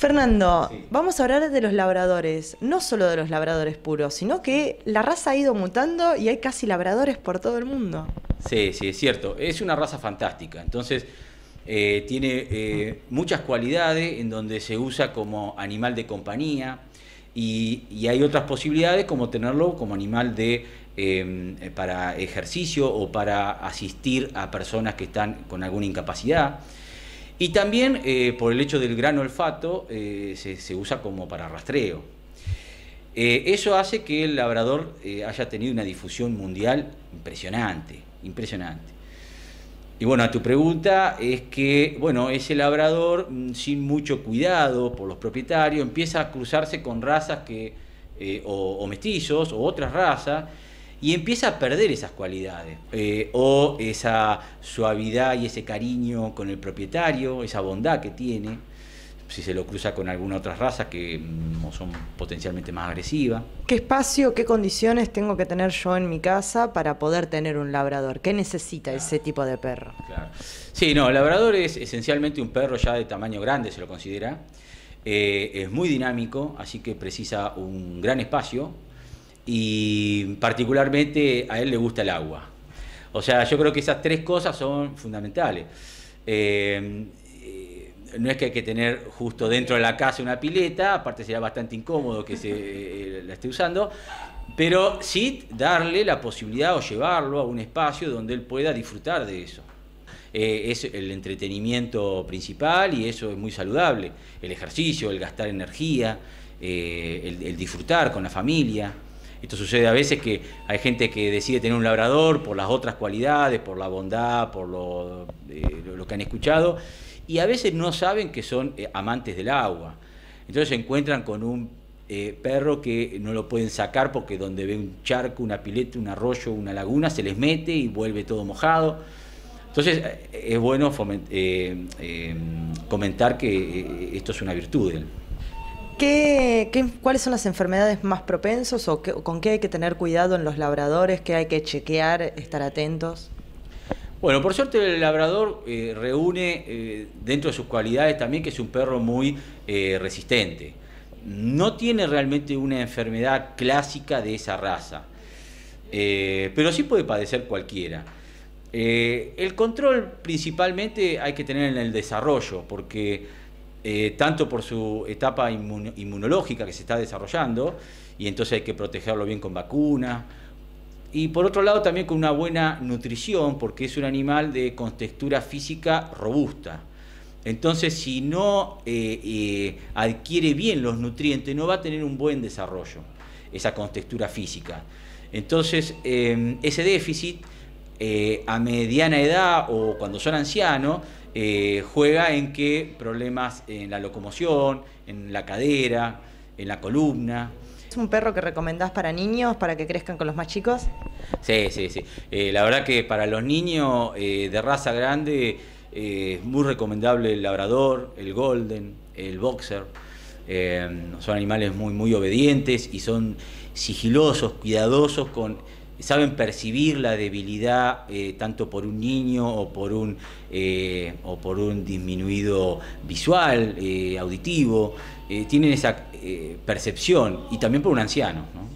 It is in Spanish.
Fernando, vamos a hablar de los labradores, no solo de los labradores puros, sino que la raza ha ido mutando y hay casi labradores por todo el mundo. Sí, sí, es cierto. Es una raza fantástica. Entonces, eh, tiene eh, muchas cualidades en donde se usa como animal de compañía y, hay otras posibilidades como tenerlo como animal de eh, para ejercicio o para asistir a personas que están con alguna incapacidad. Y también eh, por el hecho del gran olfato eh, se, usa como para rastreo. Eh, eso hace que el labrador haya tenido una difusión mundial impresionante, impresionante. Y bueno, a tu pregunta es que, bueno, ese labrador mm, sin mucho cuidado por los propietarios empieza a cruzarse con razas que, o, mestizos o otras razas y empieza a perder esas cualidades eh, o esa suavidad y ese cariño con el propietario, esa bondad que tiene, si se lo cruza con alguna otra raza que mm, son potencialmente más agresivas. ¿Qué espacio, qué condiciones tengo que tener yo en mi casa para poder tener un labrador? ¿Qué necesita ese tipo de perro? Sí, no, el labrador es esencialmente un perro ya de tamaño grande, se lo considera. Eh, es muy dinámico, así que precisa un gran espacio, y particularmente a él le gusta el agua. O sea, yo creo que esas tres cosas son fundamentales. Eh, eh, no es que hay que tener justo dentro de la casa una pileta, aparte será bastante incómodo que se eh, la esté usando, pero sí darle la posibilidad o llevarlo a un espacio donde él pueda disfrutar de eso. es el entretenimiento principal y eso es muy saludable, el ejercicio, el gastar energía, el disfrutar con la familia. Esto sucede a veces que hay gente que decide tener un labrador por las otras cualidades, por la bondad, por lo, eh, que han escuchado, y a veces no saben que son eh, amantes del agua. Entonces se encuentran con un eh, perro que no lo pueden sacar porque donde ve un charco, una pileta, un arroyo, una laguna, se les mete y vuelve todo mojado. Entonces es bueno comentar que esto es una virtud. ¿Qué, cuáles son las enfermedades más propensos o con qué hay que tener cuidado en los labradores? ¿Qué hay que chequear, estar atentos? Bueno, por suerte el labrador eh, reúne eh, dentro de sus cualidades también que es un perro muy eh, resistente. No tiene realmente una enfermedad clásica de esa raza, pero sí puede padecer cualquiera. el control principalmente hay que tener en el desarrollo, porque eh, tanto por su etapa inmunológica que se está desarrollando, y entonces hay que protegerlo bien con vacunas, y por otro lado también con una buena nutrición, porque es un animal de contextura física robusta. Entonces, si no eh, eh, adquiere bien los nutrientes, no va a tener un buen desarrollo, esa contextura física. Entonces, ese déficit a mediana edad o cuando son ancianos, eh, juega en que problemas en la locomoción, en la cadera, en la columna. ¿Es un perro que recomendás para niños, para que crezcan con los más chicos? Sí, sí, sí. Eh, la verdad que para los niños eh, de raza grande es muy recomendable el labrador, el golden, el boxer. son animales muy, muy obedientes y son sigilosos, cuidadosos con saben percibir la debilidad eh, tanto por un niño o por un, eh, o por un disminuido visual, eh, auditivo, tienen esa percepción y también por un anciano.